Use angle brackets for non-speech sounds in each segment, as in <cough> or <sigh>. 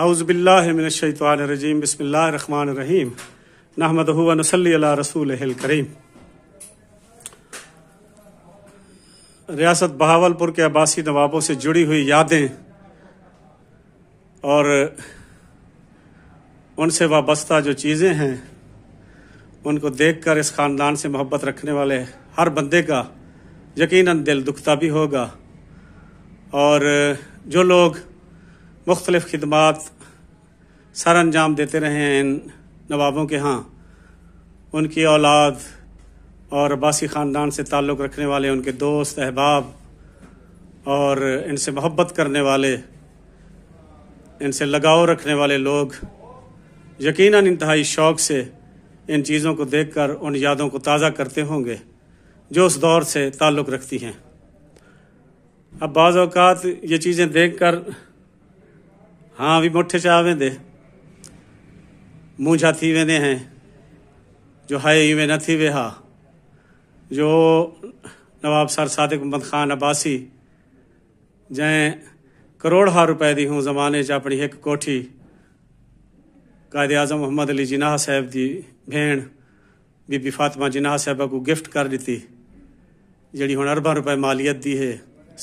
आउज़बिल्लाशतवानरजीम बसमीम नहमद रसूल करीम रियासत बहावलपुर के अब्बासी नवाबों से जुड़ी हुई यादें और उनसे वाबस्ता जो चीज़ें हैं उनको देखकर इस ख़ानदान से मोहब्बत रखने वाले हर बंदे का यकीनन दिल दुखता भी होगा और जो लोग मुख्तलिफ़ खदमात सर अंजाम देते रहे हैं इन नवाबों के यहाँ उनकी औलाद और अब्बासी ख़ानदान से ताल्लुक़ रखने वाले उनके दोस्त अहबाब और इनसे मोहब्बत करने वाले इनसे लगाव रखने वाले लोग यकीन इंतहाई शौक़ से इन चीज़ों को देख कर उन यादों को ताज़ा करते होंगे जो उस दौर से ताल्लुक़ रखती हैं अब बाज़ात ये चीज़ें देख कर हाँ ਵੀ ਮੁੱਠ ਚ ਆ ਵੇਂਦੇ ਮੂੰਹ ਛਾਤੀ ਵੇਂਦੇ जो हाय में न थी वेहा जो नवाब सर सादिक मोहम्मद ख़ान अब्बासी जंहिं करोड़ हा रुपए जी हूं ज़माने च अपनी एक कोठी क़ाइद आज़म मोहम्मद अली जिनाह साहिब जी भेण बीबी फातिमा जिनाह साहब को गिफ्ट कर ॾिती जहिड़ी हुन अरबा रुपए मालियत दी है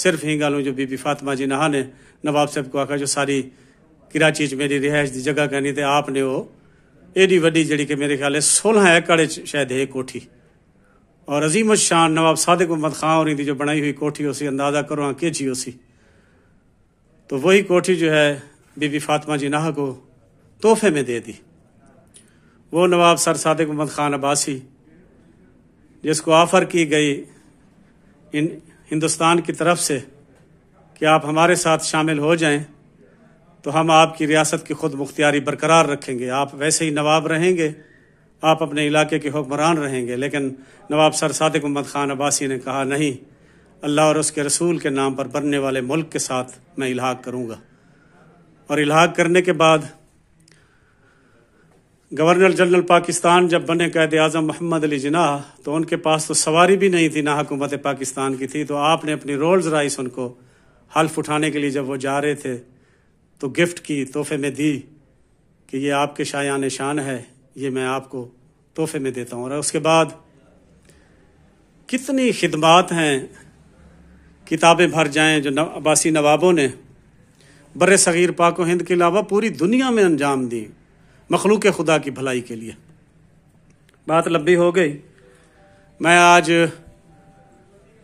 सिर्फ़ ही ॻाल्हियूं जो बीबी फातिमा जिनाह ने नवाब साहब को आखिया जो सारी कराची च मेरी रिहायश की जगह करनी तो आपने वो एडी वही जी कि मेरे ख्याल है सोलह एकड़ शायद है कोठी और अजीम शान नवाब सादिक मोहम्मद खां और जो बनाई हुई कोठी उसी अंदाज़ा करो हाँ के उसी तो वही कोठी जो है बीबी फातिमा जी नाह को तोहफे में दे दी वो नवाब सर सादिक मोहम्मद खान अब्बासी जिसको ऑफ़र की गई इन हिंदुस्तान की तरफ से कि आप हमारे साथ शामिल हो जाएं तो हम आपकी रियासत की खुद मुख्तियारी बरकरार रखेंगे आप वैसे ही नवाब रहेंगे आप अपने इलाके के हुक्मरान रहेंगे लेकिन नवाब सर सादिक मोहम्मद ख़ान अब्बासी ने कहा नहीं अल्लाह और उसके रसूल के नाम पर बनने वाले मुल्क के साथ मैं इलाहाक करूँगा और इलाहाक करने के बाद गवर्नर जनरल पाकिस्तान जब बने कैद आजम मोहम्मद अली जिनाह तो उनके पास तो सवारी भी नहीं थी ना हुकूमत पाकिस्तान की थी तो आपने अपनी रोल्स राइस उनको हल्फ उठाने के लिए जब वो जा रहे थे तो गिफ्ट की तोहफे में दी कि ये आपके शायान शान है ये मैं आपको तोहफे में देता हूँ और उसके बाद कितनी खिदमात हैं किताबें भर जाएं जो अब्बासी नवाबों ने बर सग़ीर पाक हिंद के अलावा पूरी दुनिया में अंजाम दी मखलूक खुदा की भलाई के लिए बात लंबी हो गई मैं आज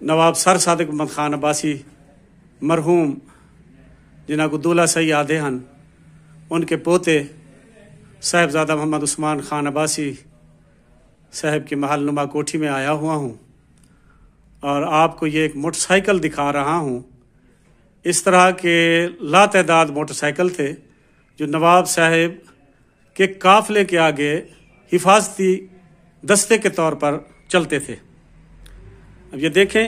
नवाब सर सदक मद खान अब्बासी मरहूम जिन्हों को दूल्हा सही आदे हैं उनके पोते साहेबजादा मोहम्मद उस्मान खान अब्बासी साहब की महल नुमा कोठी में आया हुआ हूँ और आपको ये एक मोटरसाइकिल दिखा रहा हूँ इस तरह के लातदाद मोटरसाइकिल थे जो नवाब साहेब के काफले के आगे हिफाजती दस्ते के तौर पर चलते थे अब ये देखें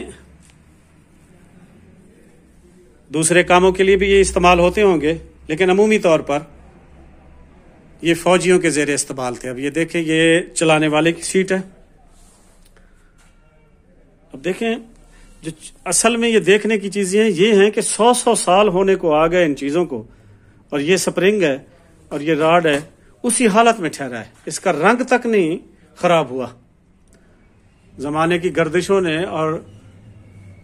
दूसरे कामों के लिए भी ये इस्तेमाल होते होंगे लेकिन अमूमी तौर पर ये फौजियों के जेर इस्तेमाल थे अब ये देखें ये चलाने वाले की सीट है अब देखें जो असल में ये देखने की चीज़ें हैं ये हैं कि सौ सौ साल होने को आ गए इन चीज़ों को और ये स्प्रिंग है और ये राड है उसी हालत में ठहरा है इसका रंग तक नहीं खराब हुआ जमाने की गर्दिशों ने और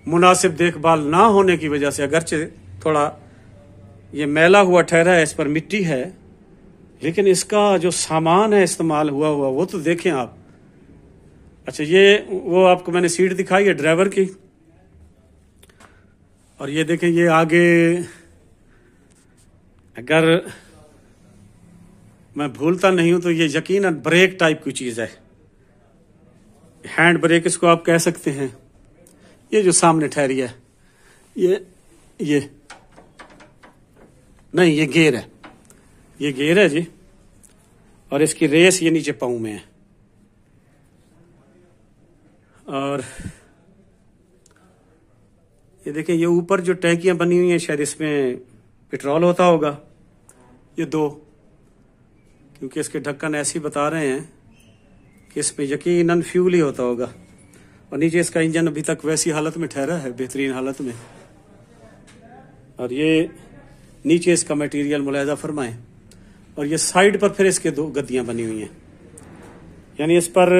मुनासिब देखभाल ना होने की वजह से अगरचे थोड़ा ये मैला हुआ ठहरा है इस पर मिट्टी है लेकिन इसका जो सामान है इस्तेमाल हुआ हुआ वो तो देखें आप अच्छा ये वो आपको मैंने सीट दिखाई है ड्राइवर की और ये देखें ये आगे अगर मैं भूलता नहीं हूं तो ये यकीन ब्रेक टाइप की चीज है हैंड ब्रेक इसको आप कह सकते हैं ये जो सामने ठहरी है ये ये नहीं ये गेर है ये गेर है जी और इसकी रेस ये नीचे पाऊ में है और ये देखें ये ऊपर जो टैंकियां बनी हुई हैं शायद इसमें पेट्रोल होता होगा ये दो क्योंकि इसके ढक्कन ऐसे ही बता रहे हैं कि इसमें यकीनन फ्यूल ही होता होगा और नीचे इसका इंजन अभी तक वैसी हालत में ठहरा है बेहतरीन हालत में और ये नीचे इसका मटेरियल मुलायदा फरमाए और ये साइड पर फिर इसके दो गद्दियां बनी हुई हैं यानी इस पर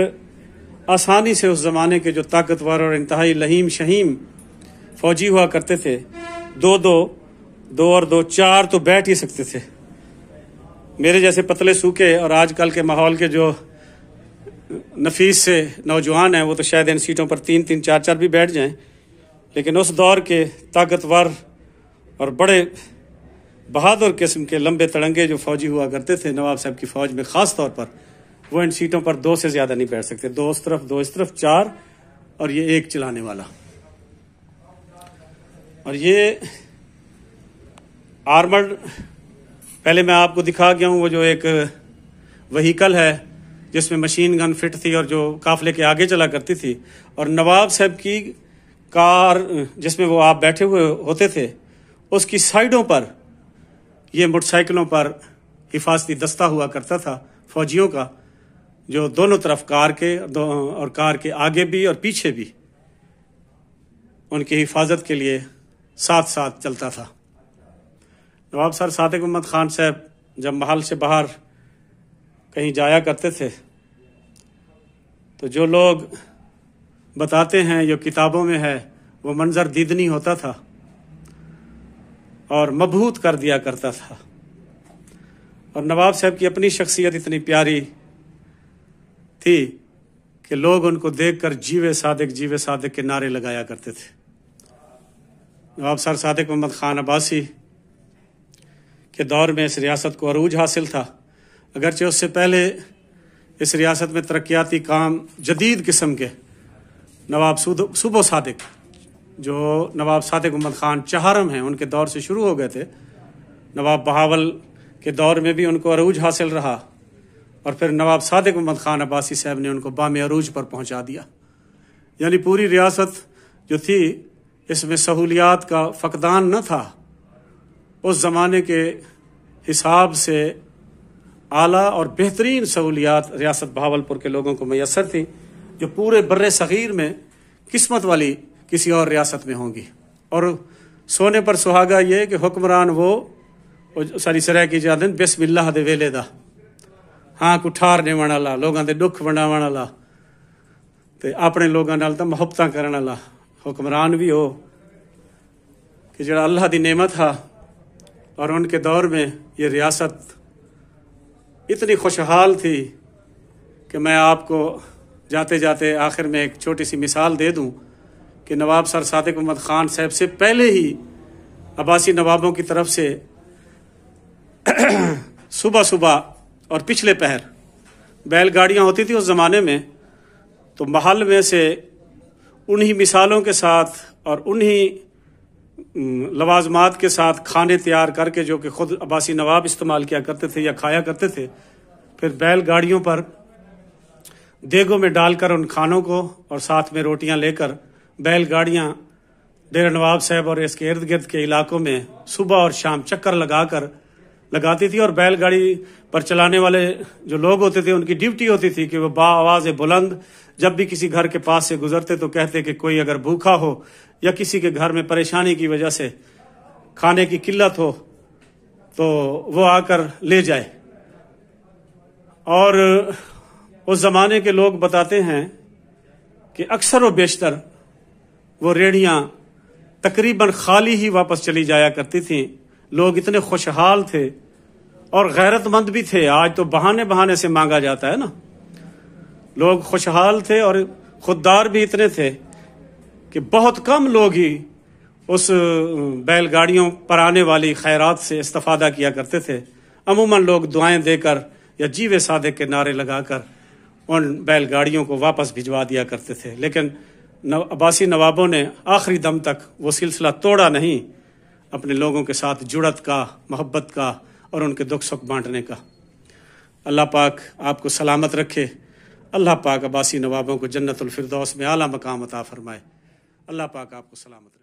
आसानी से उस ज़माने के जो ताकतवर और इंतहाई लहीम शहीम फौजी हुआ करते थे दो दो दो और दो चार तो बैठ ही सकते थे मेरे जैसे पतले सूखे और आजकल के माहौल के जो नफीस से नौजवान हैं वो तो शायद इन सीटों पर तीन तीन चार चार भी बैठ जाएं लेकिन उस दौर के ताकतवर और बड़े बहादुर किस्म के लंबे तड़ंगे जो फौजी हुआ करते थे नवाब साहब की फौज में ख़ास तौर पर वो इन सीटों पर दो से ज़्यादा नहीं बैठ सकते दो इस तरफ दो इस तरफ चार और ये एक चलाने वाला और ये आर्मर्ड पहले मैं आपको दिखा गया हूँ वो जो एक वहीकल है जिसमें मशीन गन फिट थी और जो काफले के आगे चला करती थी और नवाब साहब की कार जिसमें वो आप बैठे हुए होते थे उसकी साइडों पर ये मोटरसाइकिलों पर हिफाजती दस्ता हुआ करता था फौजियों का जो दोनों तरफ कार के और कार के आगे भी और पीछे भी उनकी हिफाजत के लिए साथ साथ चलता था नवाब सर सादक मोहम्मद खान साहब जब महल से बाहर कहीं जाया करते थे तो जो लोग बताते हैं जो किताबों में है वो मंज़र दीदनी होता था और मबहूत कर दिया करता था और नवाब साहब की अपनी शख्सियत इतनी प्यारी थी कि लोग उनको देखकर जीवे सादिक जीवे सादिक के नारे लगाया करते थे नवाब सर सादिक मोहम्मद खान अब्बासी के दौर में इस रियासत को अरूज हासिल था अगरचे उससे पहले इस रियासत में तरक्याती काम जदीद किस्म के नवाब सुबो सादिक जो नवाब सादिक उमद ख़ान चहारम हैं उनके दौर से शुरू हो गए थे नवाब बहावल के दौर में भी उनको अरूज हासिल रहा और फिर नवाब सादिक मोहम्मद ख़ान अब्बासी साहब ने उनको बाम अरूज पर पहुँचा दिया यानी पूरी रियासत जो थी इसमें सहूलियात का फ़कदान न था उस ज़माने के हिसाब से आला और बेहतरीन सहूलियात रियासत बहावलपुर के लोगों को मैसर थी जो पूरे बर सग़ीर में किस्मत वाली किसी और रियासत में होंगी और सोने पर सुहागा ये कि हुक्मरान वो सारी सराय की जादन बिस्मिल्लाह दे वेले दा हाँ कुठार ने आला लोगों के दुख वंडावन वाला तो अपने लोगों नाल तो मुहब्बत करने वाला हुक्मरान भी हो कि जरा अल्लाह की नेमत हा और उनके दौर में ये रियासत इतनी खुशहाल थी कि मैं आपको जाते जाते आखिर में एक छोटी सी मिसाल दे दूं कि नवाब सर सादिक मोहम्मद ख़ान साहब से पहले ही अब्बासी नवाबों की तरफ से <clears throat> सुबह सुबह और पिछले पहर बैलगाड़ियाँ होती थी उस ज़माने में तो महल में से उन्हीं मिसालों के साथ और उन्हीं लवाजमात के साथ खाने तैयार करके जो कि खुद अबासी नवाब इस्तेमाल किया करते थे या खाया करते थे फिर बैलगाड़ियों पर देगों में डालकर उन खानों को और साथ में रोटियां लेकर बैलगाड़ियां गाड़ियां डेरा नवाब साहब और इसके इर्द गिर्द के इलाकों में सुबह और शाम चक्कर लगाकर लगाती थी और बैलगाड़ी पर चलाने वाले जो लोग होते थे उनकी ड्यूटी होती थी कि वो बा आवाज़ बुलंद जब भी किसी घर के पास से गुजरते तो कहते कि कोई अगर भूखा हो या किसी के घर में परेशानी की वजह से खाने की किल्लत हो तो वो आकर ले जाए और उस ज़माने के लोग बताते हैं कि अक्सर व बेशतर वो रेढ़ियाँ तकरीबन खाली ही वापस चली जाया करती थीं लोग इतने खुशहाल थे और गैरतमंद भी थे आज तो बहाने बहाने से मांगा जाता है ना लोग खुशहाल थे और खुददार भी इतने थे कि बहुत कम लोग ही उस बैलगाड़ियों पर आने वाली खैरात से इस्तफादा किया करते थे अमूमन लोग दुआएं देकर या जीवे सादे के नारे लगाकर उन बैलगाड़ियों को वापस भिजवा दिया करते थे लेकिन अब्बासी नवाबों ने आखिरी दम तक वो सिलसिला तोड़ा नहीं अपने लोगों के साथ जुड़त का मोहब्बत का और उनके दुख सुख बांटने का अल्लाह पाक आपको सलामत रखे अल्लाह पाक अब्बासी नवाबों को जन्नतफरदौस में आला मकाम अता फरमाए अल्लाह पाक आपको सलामत